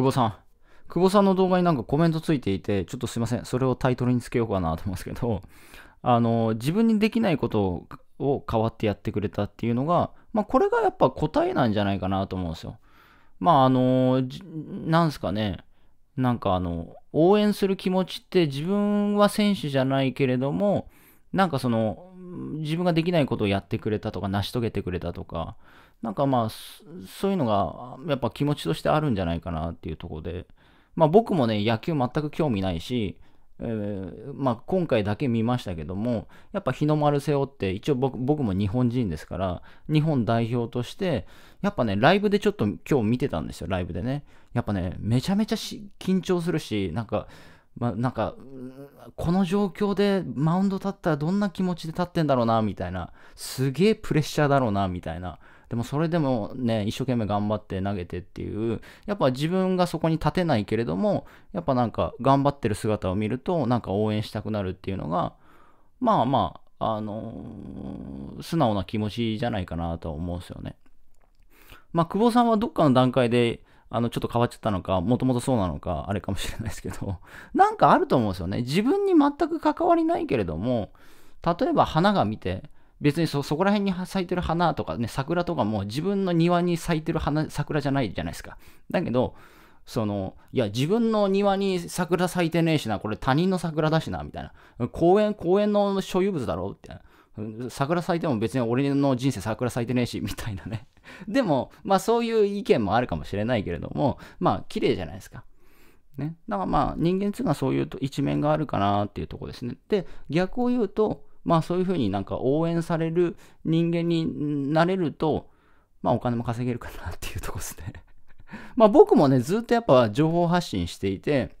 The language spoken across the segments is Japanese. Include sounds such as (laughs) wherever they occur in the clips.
久保さん。久保さんの動画になんかコメントついていて、ちょっとすいません。それをタイトルにつけようかなと思いますけど、(laughs) あの、自分にできないことを変わってやってくれたっていうのが、まあ、これがやっぱ答えなんじゃないかなと思うんですよ。まあ、あの、なんすかね。なんかあの、応援する気持ちって自分は選手じゃないけれども、なんかその、自分ができないことをやってくれたとか、成し遂げてくれたとか、なんかまあ、そういうのが、やっぱ気持ちとしてあるんじゃないかなっていうところで、まあ僕もね、野球全く興味ないし、えー、まあ今回だけ見ましたけども、やっぱ日の丸背負って、一応僕僕も日本人ですから、日本代表として、やっぱね、ライブでちょっと今日見てたんですよ、ライブでね。やっぱね、めちゃめちゃ緊張するし、なんか、まあ、なんか、この状況でマウンド立ったらどんな気持ちで立ってんだろうな、みたいな。すげえプレッシャーだろうな、みたいな。でもそれでもね、一生懸命頑張って投げてっていう、やっぱ自分がそこに立てないけれども、やっぱなんか頑張ってる姿を見ると、なんか応援したくなるっていうのが、まあまあ、あのー、素直な気持ちじゃないかなとは思うんですよね。まあ、久保さんはどっかの段階で、あの、ちょっと変わっちゃったのか、もともとそうなのか、あれかもしれないですけど、(laughs) なんかあると思うんですよね。自分に全く関わりないけれども、例えば花が見て、別にそこら辺に咲いてる花とかね、桜とかも自分の庭に咲いてる花、桜じゃないじゃないですか。だけど、その、いや、自分の庭に桜咲いてねえしな、これ他人の桜だしな、みたいな。公園、公園の所有物だろって。桜咲いても別に俺の人生桜咲いてねえし、(laughs) みたいなね。でも、まあそういう意見もあるかもしれないけれども、まあ綺麗じゃないですか。ね。だからまあ人間っていうのはそういう一面があるかなっていうとこですね。で、逆を言うと、まあそういうふうになんか応援される人間になれると、まあお金も稼げるかなっていうとこですね (laughs) まあ僕もね、ずっとやっぱ情報発信していて、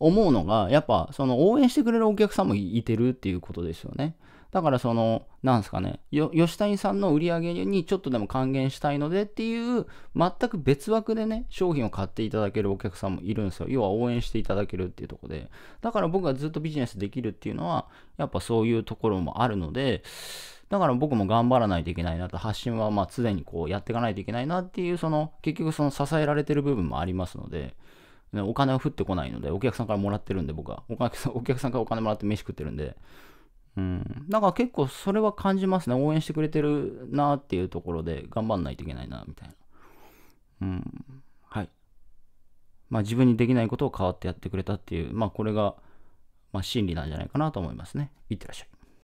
思うのが、やっぱその応援してくれるお客さんもいてるっていうことですよね。だからその、なんですかね、吉谷さんの売り上げにちょっとでも還元したいのでっていう、全く別枠でね、商品を買っていただけるお客さんもいるんですよ。要は応援していただけるっていうとこで。だから僕がずっとビジネスできるっていうのは、やっぱそういうところもあるので、だから僕も頑張らないといけないなと、発信はまあ常にこうやっていかないといけないなっていう、その、結局その支えられてる部分もありますので、お金は降ってこないので、お客さんからもらってるんで、僕は。お客さんからお金もらって飯食ってるんで、うん、だから結構それは感じますね。応援してくれてるなっていうところで頑張んないといけないな、みたいな。うん。はい。まあ自分にできないことを変わってやってくれたっていう、まあこれが、まあ真理なんじゃないかなと思いますね。いってらっしゃい。